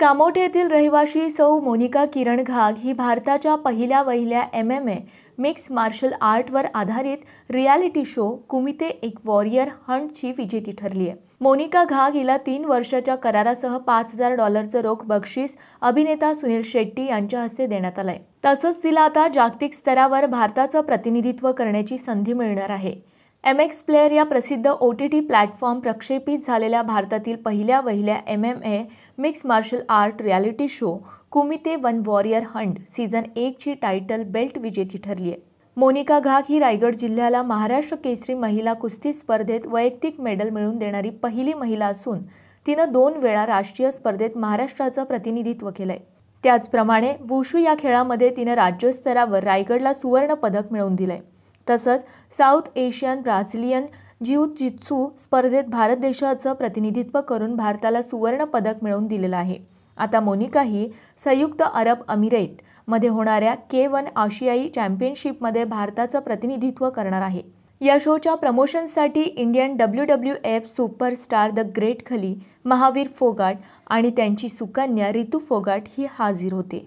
कामोठे येथील रहिवाशी सौ मोनिका किरण घाग ही भारताच्या पहिल्या वहिल्या M M A mix martial आर्टवर आधारित रियालिटी शो कुमिते एक वॉरियर हंटची विजेती ठरली आहे मोनिका घाग हिला तीन वर्षाच्या करारासह पाच हजार डॉलरचं रोख बक्षीस अभिनेता सुनील शेट्टी यांच्या हस्ते देण्यात आलंय तसंच तिला आता जागतिक स्तरावर भारताचं प्रतिनिधित्व करण्याची संधी मिळणार आहे एम एक्स प्लेअर या प्रसिद्ध ओ टी टी प्लॅटफॉर्म प्रक्षेपित झालेल्या भारतातील पहिल्या वहिल्या M M A mix martial art reality show Kumite one warrior hunt season एकची टायटल बेल्ट विजेती ठरली आहे मोनिका घाक ही रायगड जिल्ह्याला महाराष्ट्र केसरी महिला कुस्ती स्पर्धेत वैयक्तिक मेडल मिळवून देणारी पहिली महिला असून तिनं दोन वेळा राष्ट्रीय स्पर्धेत महाराष्ट्राचं प्रतिनिधित्व केलं त्याचप्रमाणे वुशू या खेळामध्ये तिनं राज्यस्तरावर रायगडला सुवर्ण पदक मिळवून दिलं आहे तसंच साऊथ एशियन ब्राझिलियन जीव जित्सू स्पर्धेत भारत देशाचं प्रतिनिधित्व करून भारताला सुवर्ण पदक मिळवून दिलेलं आहे आता मोनिका ही संयुक्त अरब अमिरेटमध्ये मध्ये होणाऱ्या के वन आशियाई चॅम्पियनशिपमध्ये भारताचं प्रतिनिधित्व करणार आहे या शोच्या प्रमोशनसाठी Indian W W F superstar the great Khali Mahavir Phogat आणि त्यांची सुकन्या रितू फोगाट ही हाजीर होते